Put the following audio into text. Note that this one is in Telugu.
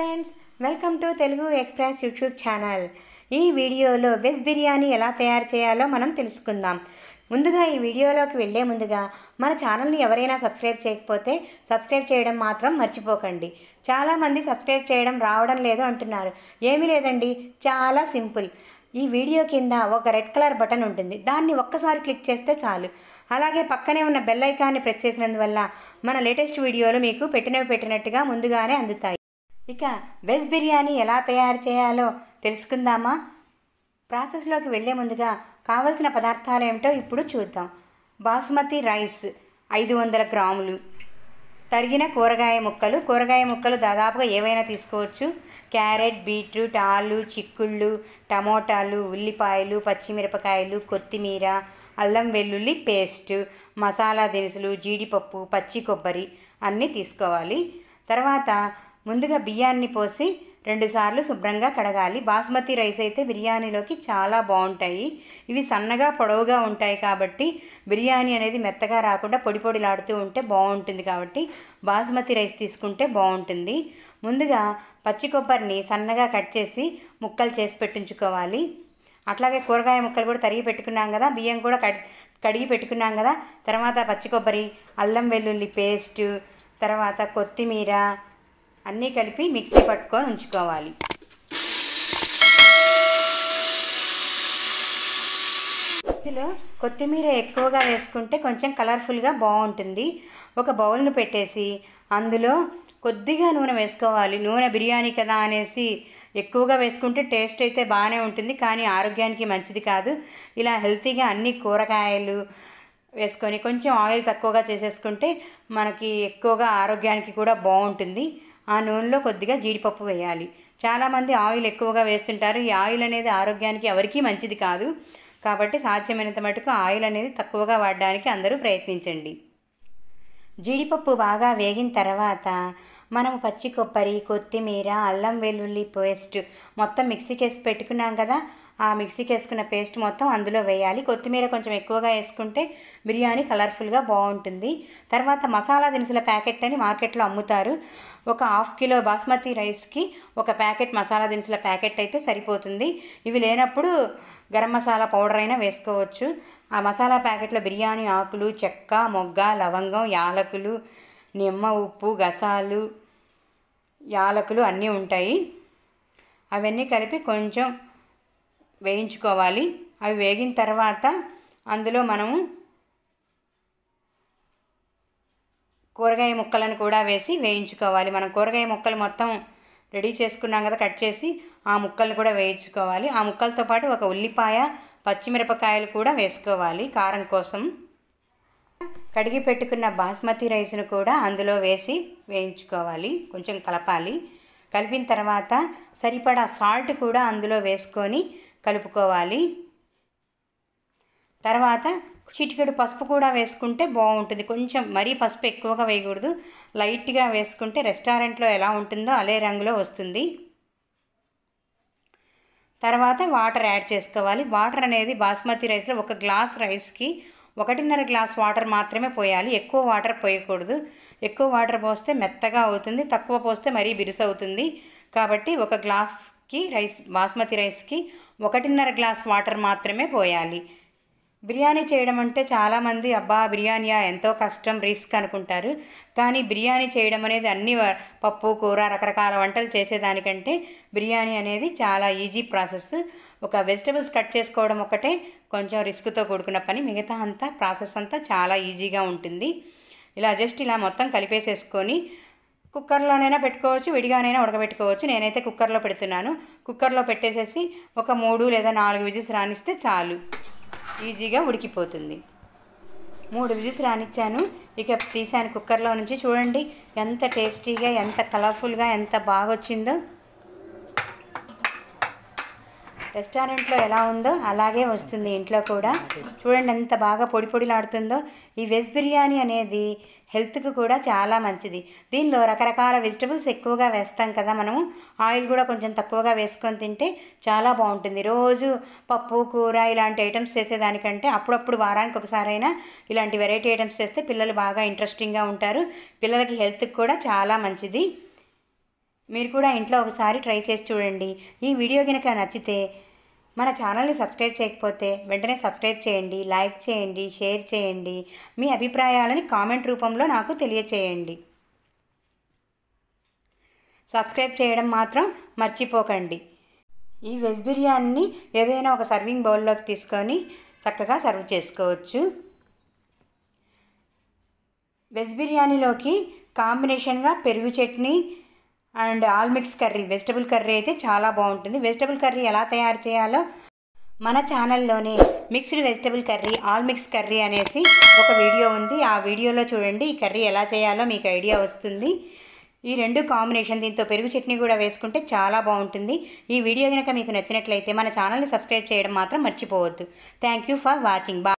friends welcome to Telugu express YouTube channel ఈ వీడియోలో వెజ్ బిర్యానీ ఎలా తయారు చేయాలో మనం తెలుసుకుందాం ముందుగా ఈ వీడియోలోకి వెళ్ళే ముందుగా మన ఛానల్ని ఎవరైనా సబ్స్క్రైబ్ చేయకపోతే సబ్స్క్రైబ్ చేయడం మాత్రం మర్చిపోకండి చాలామంది సబ్స్క్రైబ్ చేయడం రావడం లేదు అంటున్నారు ఏమీ లేదండి చాలా సింపుల్ ఈ వీడియో కింద ఒక రెడ్ కలర్ బటన్ ఉంటుంది దాన్ని ఒక్కసారి క్లిక్ చేస్తే చాలు అలాగే పక్కనే ఉన్న బెల్ ఐకాన్ని ప్రెస్ చేసినందువల్ల మన లేటెస్ట్ వీడియోలు మీకు పెట్టినవి పెట్టినట్టుగా ముందుగానే అందుతాయి ఇక వెజ్ బిర్యానీ ఎలా తయారు చేయాలో తెలుసుకుందామా ప్రాసెస్లోకి వెళ్ళే ముందుగా కావలసిన పదార్థాలు ఏమిటో ఇప్పుడు చూద్దాం బాసుమతి రైస్ ఐదు వందల గ్రాములు తరిగిన కూరగాయ ముక్కలు కూరగాయ ముక్కలు దాదాపుగా ఏవైనా తీసుకోవచ్చు క్యారెట్ బీట్రూట్ ఆలు చిక్కుళ్ళు టమోటాలు ఉల్లిపాయలు పచ్చిమిరపకాయలు కొత్తిమీర అల్లం వెల్లుల్లి పేస్ట్ మసాలా దినుసులు జీడిపప్పు పచ్చి కొబ్బరి అన్నీ తీసుకోవాలి తర్వాత ముందుగా బియ్యాన్ని పోసి రెండుసార్లు శుభ్రంగా కడగాలి బాస్మతి రైస్ అయితే బిర్యానీలోకి చాలా బాగుంటాయి ఇవి సన్నగా పొడవుగా ఉంటాయి కాబట్టి బిర్యానీ అనేది మెత్తగా రాకుండా పొడి పొడిలాడుతూ ఉంటే బాగుంటుంది కాబట్టి బాస్మతి రైస్ తీసుకుంటే బాగుంటుంది ముందుగా పచ్చి కొబ్బరిని సన్నగా కట్ చేసి ముక్కలు చేసి పెట్టించుకోవాలి అట్లాగే కూరగాయ ముక్కలు కూడా తరిగి పెట్టుకున్నాం కదా బియ్యం కూడా కడిగి పెట్టుకున్నాం కదా తర్వాత పచ్చి కొబ్బరి అల్లం వెల్లుల్లి పేస్ట్ తర్వాత కొత్తిమీర అన్నీ కలిపి మిక్సీ పట్టుకొని ఉంచుకోవాలి ఇందులో కొత్తిమీర ఎక్కువగా వేసుకుంటే కొంచెం కలర్ఫుల్గా బాగుంటుంది ఒక బౌల్ను పెట్టేసి అందులో కొద్దిగా నూనె వేసుకోవాలి నూనె బిర్యానీ కదా అనేసి ఎక్కువగా వేసుకుంటే టేస్ట్ అయితే బాగానే ఉంటుంది కానీ ఆరోగ్యానికి మంచిది కాదు ఇలా హెల్తీగా అన్ని కూరగాయలు వేసుకొని కొంచెం ఆయిల్ తక్కువగా చేసేసుకుంటే మనకి ఎక్కువగా ఆరోగ్యానికి కూడా బాగుంటుంది ఆ నూనెలో కొద్దిగా జీడిపప్పు వేయాలి చాలామంది ఆయిల్ ఎక్కువగా వేస్తుంటారు ఈ ఆయిల్ అనేది ఆరోగ్యానికి ఎవరికీ మంచిది కాదు కాబట్టి సాధ్యమైనంత మటుకు ఆయిల్ అనేది తక్కువగా వాడడానికి అందరూ ప్రయత్నించండి జీడిపప్పు బాగా వేగిన తర్వాత మనం పచ్చి కొబ్బరి కొత్తిమీర అల్లం వెల్లుల్లి పేస్ట్ మొత్తం మిక్సీకి వేసి పెట్టుకున్నాం కదా ఆ మిక్సీకి వేసుకున్న పేస్ట్ మొత్తం అందులో వేయాలి కొత్తిమీర కొంచెం ఎక్కువగా వేసుకుంటే బిర్యానీ కలర్ఫుల్గా బాగుంటుంది తర్వాత మసాలా దినుసుల ప్యాకెట్ అని మార్కెట్లో అమ్ముతారు ఒక హాఫ్ కిలో బాస్మతి రైస్కి ఒక ప్యాకెట్ మసాలా దినుసుల ప్యాకెట్ అయితే సరిపోతుంది ఇవి లేనప్పుడు గరం మసాలా పౌడర్ అయినా వేసుకోవచ్చు ఆ మసాలా ప్యాకెట్లో బిర్యానీ ఆకులు చెక్క మొగ్గ లవంగం యాలకులు నిమ్మ ఉప్పు గసాలు యాలకులు అన్నీ ఉంటాయి అవన్నీ కలిపి కొంచెం వేయించుకోవాలి అవి వేగిన తర్వాత అందులో మనము కూరగాయ ముక్కలను కూడా వేసి వేయించుకోవాలి మనం కూరగాయ ముక్కలు మొత్తం రెడీ చేసుకున్నాం కదా కట్ చేసి ఆ ముక్కలను కూడా వేయించుకోవాలి ఆ ముక్కలతో పాటు ఒక ఉల్లిపాయ పచ్చిమిరపకాయలు కూడా వేసుకోవాలి కారం కోసం కడిగి పెట్టుకున్న బాస్మతి రైస్ను కూడా అందులో వేసి వేయించుకోవాలి కొంచెం కలపాలి కలిపిన తర్వాత సరిపడా సాల్ట్ కూడా అందులో వేసుకొని కలుపుకోవాలి తర్వాత చిటికెడు పసుపు కూడా వేసుకుంటే బాగుంటుంది కొంచెం మరీ పసుపు ఎక్కువగా వేయకూడదు లైట్గా వేసుకుంటే రెస్టారెంట్లో ఎలా ఉంటుందో అలే రంగులో వస్తుంది తర్వాత వాటర్ యాడ్ చేసుకోవాలి వాటర్ అనేది బాస్మతి రైస్లో ఒక గ్లాస్ రైస్కి ఒకటిన్నర గ్లాస్ వాటర్ మాత్రమే పోయాలి ఎక్కువ వాటర్ పోయకూడదు ఎక్కువ వాటర్ పోస్తే మెత్తగా అవుతుంది తక్కువ పోస్తే మరీ బిరుసవుతుంది అవుతుంది కాబట్టి ఒక గ్లాస్కి రైస్ బాస్మతి రైస్కి ఒకటిన్నర గ్లాస్ వాటర్ మాత్రమే పోయాలి బిర్యానీ చేయడం అంటే చాలామంది అబ్బా బిర్యానీయా ఎంతో కష్టం రిస్క్ అనుకుంటారు కానీ బిర్యానీ చేయడం అనేది అన్ని పప్పు కూర రకరకాల వంటలు చేసేదానికంటే బిర్యానీ అనేది చాలా ఈజీ ప్రాసెస్ ఒక వెజిటబుల్స్ కట్ చేసుకోవడం ఒకటే కొంచెం రిస్క్తో కూడుకున్న పని మిగతా అంతా ప్రాసెస్ అంతా చాలా ఈజీగా ఉంటుంది ఇలా జస్ట్ ఇలా మొత్తం కలిపేసేసుకొని కుక్కర్లోనైనా పెట్టుకోవచ్చు విడిగానైనా ఉడకబెట్టుకోవచ్చు నేనైతే కుక్కర్లో పెడుతున్నాను కుక్కర్లో పెట్టేసేసి ఒక మూడు లేదా నాలుగు విజిల్స్ రాణిస్తే చాలు ఈజీగా ఉడికిపోతుంది మూడు విజిల్స్ రానిచ్చాను ఇక తీసాను కుక్కర్లో నుంచి చూడండి ఎంత టేస్టీగా ఎంత కలర్ఫుల్గా ఎంత బాగా వచ్చిందో రెస్టారెంట్లో ఎలా ఉందో అలాగే వస్తుంది ఇంట్లో కూడా చూడండి ఎంత బాగా పొడి పొడిలాడుతుందో ఈ వెజ్ బిర్యానీ అనేది హెల్త్కి కూడా చాలా మంచిది దీనిలో రకరకాల వెజిటబుల్స్ ఎక్కువగా వేస్తాం కదా మనము ఆయిల్ కూడా కొంచెం తక్కువగా వేసుకొని తింటే చాలా బాగుంటుంది రోజు పప్పు కూర ఇలాంటి ఐటమ్స్ చేసేదానికంటే అప్పుడప్పుడు వారానికి ఒకసారైనా ఇలాంటి వెరైటీ ఐటమ్స్ చేస్తే పిల్లలు బాగా ఇంట్రెస్టింగ్గా ఉంటారు పిల్లలకి హెల్త్కి కూడా చాలా మంచిది మీరు కూడా ఇంట్లో ఒకసారి ట్రై చేసి చూడండి ఈ వీడియో కనుక నచ్చితే మన ఛానల్ని సబ్స్క్రైబ్ చేయకపోతే వెంటనే సబ్స్క్రైబ్ చేయండి లైక్ చేయండి షేర్ చేయండి మీ అభిప్రాయాలని కామెంట్ రూపంలో నాకు తెలియచేయండి సబ్స్క్రైబ్ చేయడం మాత్రం మర్చిపోకండి ఈ వెజ్ బిర్యానీని ఏదైనా ఒక సర్వింగ్ బౌల్లోకి తీసుకొని చక్కగా సర్వ్ చేసుకోవచ్చు వెజ్ బిర్యానీలోకి కాంబినేషన్గా పెరుగు chutney and all mix curry vegetable curry అయితే చాలా బాగుంటుంది వెజిటబుల్ కర్రీ ఎలా తయారు చేయాలో మన ఛానల్లోనే mixed vegetable curry all mix curry అనేసి ఒక వీడియో ఉంది ఆ వీడియోలో చూడండి ఈ కర్రీ ఎలా చేయాలో మీకు ఐడియా వస్తుంది ఈ రెండు కాంబినేషన్ దీంతో పెరుగు చట్నీ కూడా వేసుకుంటే చాలా బాగుంటుంది ఈ వీడియో కనుక మీకు నచ్చినట్లయితే మన ఛానల్ని సబ్స్క్రైబ్ చేయడం మాత్రం మర్చిపోవద్దు థ్యాంక్ యూ ఫర్ వాచింగ్ బా